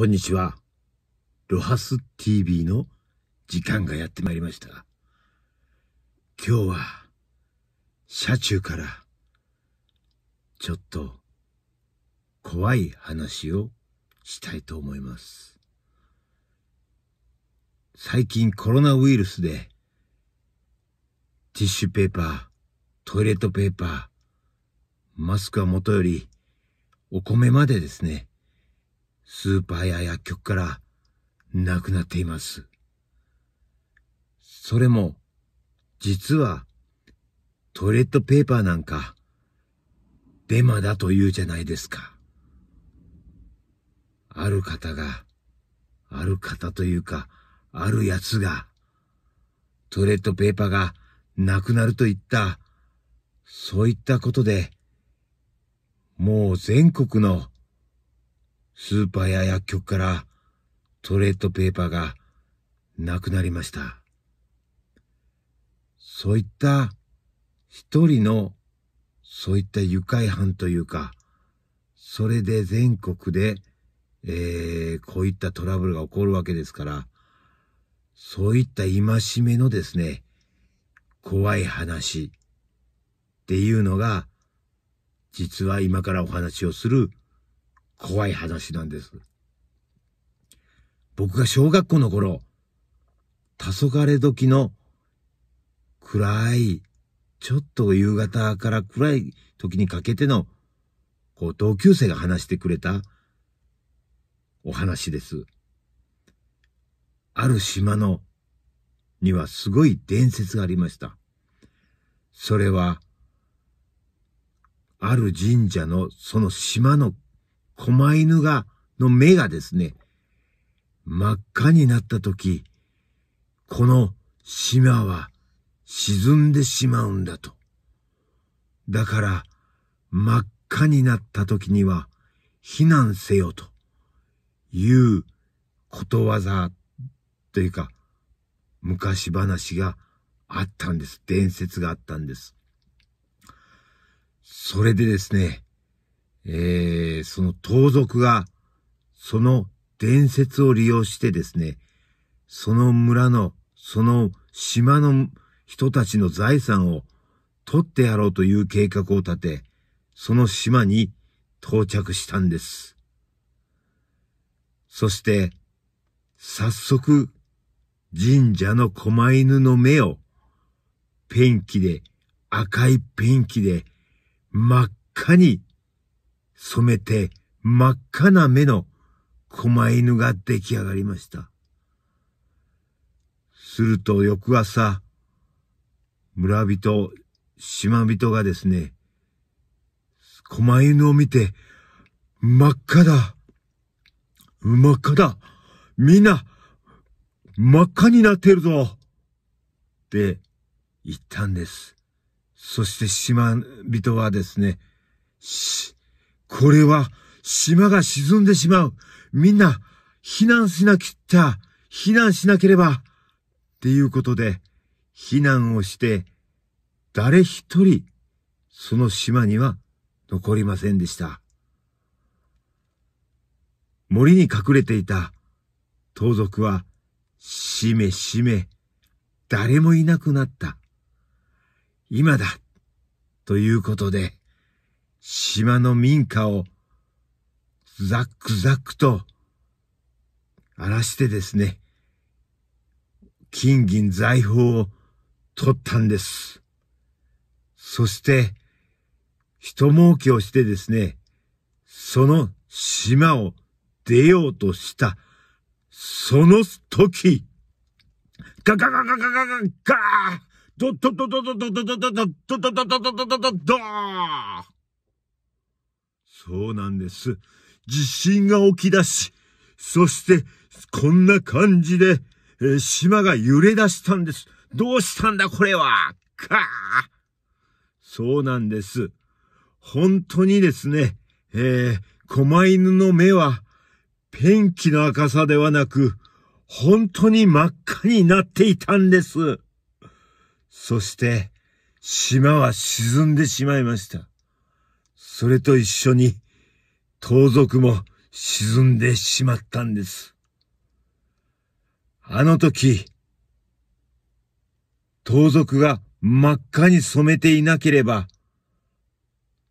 こんにちは。ロハス TV の時間がやってまいりました。今日は、車中から、ちょっと、怖い話をしたいと思います。最近コロナウイルスで、ティッシュペーパー、トイレットペーパー、マスクはもとより、お米までですね、スーパーや薬局からなくなっています。それも、実は、トイレットペーパーなんか、デマだと言うじゃないですか。ある方が、ある方というか、ある奴が、トイレットペーパーがなくなるといった、そういったことで、もう全国のスーパーや薬局からトレットペーパーがなくなりました。そういった一人のそういった愉快犯というか、それで全国で、えー、こういったトラブルが起こるわけですから、そういった戒めのですね、怖い話っていうのが、実は今からお話をする怖い話なんです。僕が小学校の頃、黄昏時の暗い、ちょっと夕方から暗い時にかけての、こう、同級生が話してくれたお話です。ある島の、にはすごい伝説がありました。それは、ある神社のその島の狛犬が、の目がですね、真っ赤になった時、この島は沈んでしまうんだと。だから、真っ赤になった時には避難せよということわざというか、昔話があったんです。伝説があったんです。それでですね、えー、その盗賊が、その伝説を利用してですね、その村の、その島の人たちの財産を取ってやろうという計画を立て、その島に到着したんです。そして、早速、神社の狛犬の目を、ペンキで、赤いペンキで、真っ赤に染めて真っ赤な目の狛犬が出来上がりました。すると翌朝、村人、島人がですね、狛犬を見て、真っ赤だ真っ赤だみんな、真っ赤になってるぞって言ったんです。そして島人はですね、これは島が沈んでしまう。みんな避難しなきった。避難しなければ。っていうことで、避難をして、誰一人、その島には残りませんでした。森に隠れていた盗賊は、しめしめ、誰もいなくなった。今だということで、島の民家をザックザックと荒らしてですね、金銀財宝を取ったんです。そして、人儲けをしてですね、その島を出ようとした、その時、ガガガガガガガガーどどどどどどどどどどどどどどどどどどどそうなんです。地震が起き出し、そして、こんな感じで、えー、島が揺れ出したんです。どうしたんだこれはかあそうなんです。本当にですね、えー、狛犬の目は、ペンキの赤さではなく、本当に真っ赤になっていたんです。そして、島は沈んでしまいました。それと一緒に盗賊も沈んでしまったんです。あの時、盗賊が真っ赤に染めていなければ、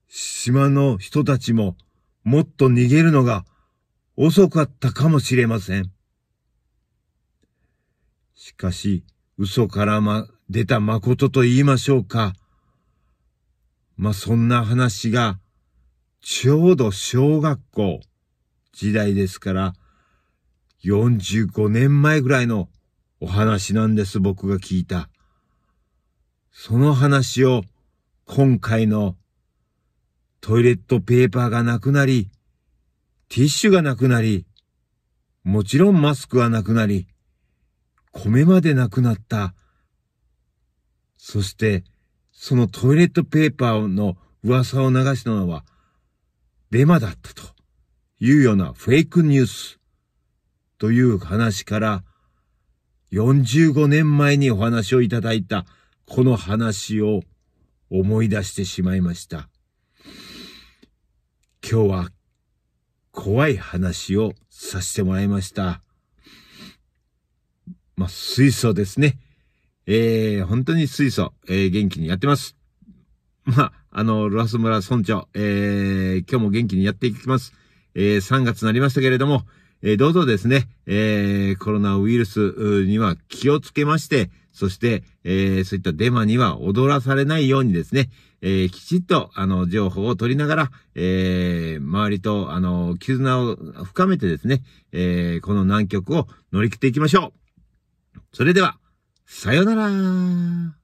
島の人たちももっと逃げるのが遅かったかもしれません。しかし、嘘からま、出た誠と言いましょうか。まあ、そんな話が、ちょうど小学校時代ですから、45年前ぐらいのお話なんです、僕が聞いた。その話を今回のトイレットペーパーがなくなり、ティッシュがなくなり、もちろんマスクはなくなり、米までなくなった。そして、そのトイレットペーパーの噂を流したのは、デマだったというようなフェイクニュースという話から45年前にお話をいただいたこの話を思い出してしまいました。今日は怖い話をさせてもらいました。まあ、水素ですね。えー、本当に水素、えー、元気にやってます。まあ、あの、ロアス村村長、えー、今日も元気にやっていきます。えー、3月になりましたけれども、えー、どうぞですね、えー、コロナウイルスには気をつけまして、そして、えー、そういったデマには踊らされないようにですね、えー、きちっと、あの、情報を取りながら、えー、周りと、あの、絆を深めてですね、えー、この難局を乗り切っていきましょう。それでは、さよなら